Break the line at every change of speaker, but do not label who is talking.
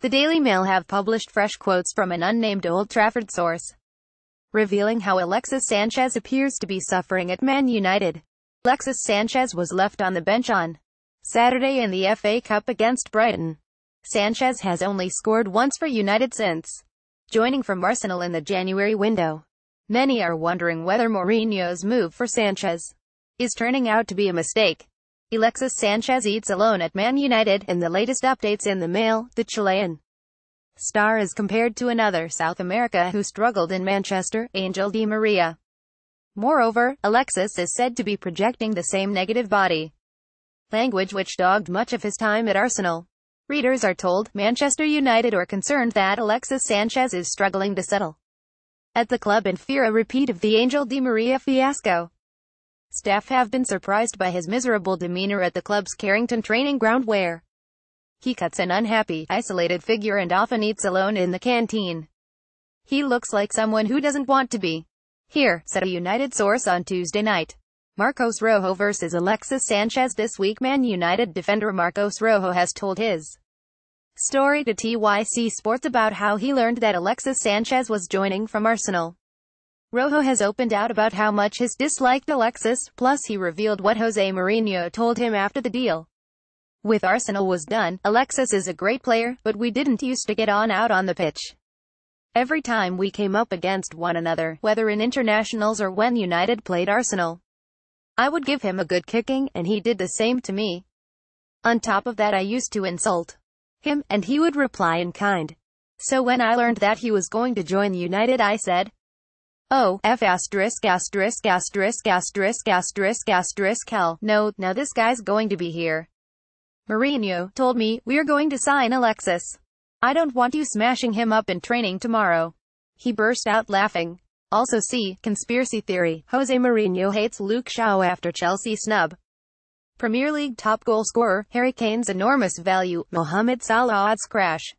The Daily Mail have published fresh quotes from an unnamed Old Trafford source, revealing how Alexis Sanchez appears to be suffering at Man United. Alexis Sanchez was left on the bench on Saturday in the FA Cup against Brighton. Sanchez has only scored once for United since joining from Arsenal in the January window. Many are wondering whether Mourinho's move for Sanchez is turning out to be a mistake. Alexis Sanchez eats alone at Man United. In the latest updates in the mail, the Chilean star is compared to another South America who struggled in Manchester, Angel Di Maria. Moreover, Alexis is said to be projecting the same negative body language which dogged much of his time at Arsenal. Readers are told Manchester United are concerned that Alexis Sanchez is struggling to settle at the club in fear a repeat of the Angel Di Maria fiasco staff have been surprised by his miserable demeanor at the club's Carrington training ground where he cuts an unhappy, isolated figure and often eats alone in the canteen. He looks like someone who doesn't want to be here, said a United source on Tuesday night. Marcos Rojo versus Alexis Sanchez this week Man United defender Marcos Rojo has told his story to TYC Sports about how he learned that Alexis Sanchez was joining from Arsenal. Rojo has opened out about how much his disliked Alexis, plus he revealed what Jose Mourinho told him after the deal with Arsenal was done. Alexis is a great player, but we didn't used to get on out on the pitch. Every time we came up against one another, whether in internationals or when United played Arsenal, I would give him a good kicking, and he did the same to me. On top of that I used to insult him, and he would reply in kind. So when I learned that he was going to join United I said, O oh, F asterisk asterisk asterisk asterisk asterisk asterisk hell. No, now this guy's going to be here. Mourinho told me, we're going to sign Alexis. I don't want you smashing him up in training tomorrow. He burst out laughing. Also see, conspiracy theory, Jose Mourinho hates Luke Shaw after Chelsea snub. Premier League top goal scorer, Harry Kane's enormous value, Mohamed Salah's crash.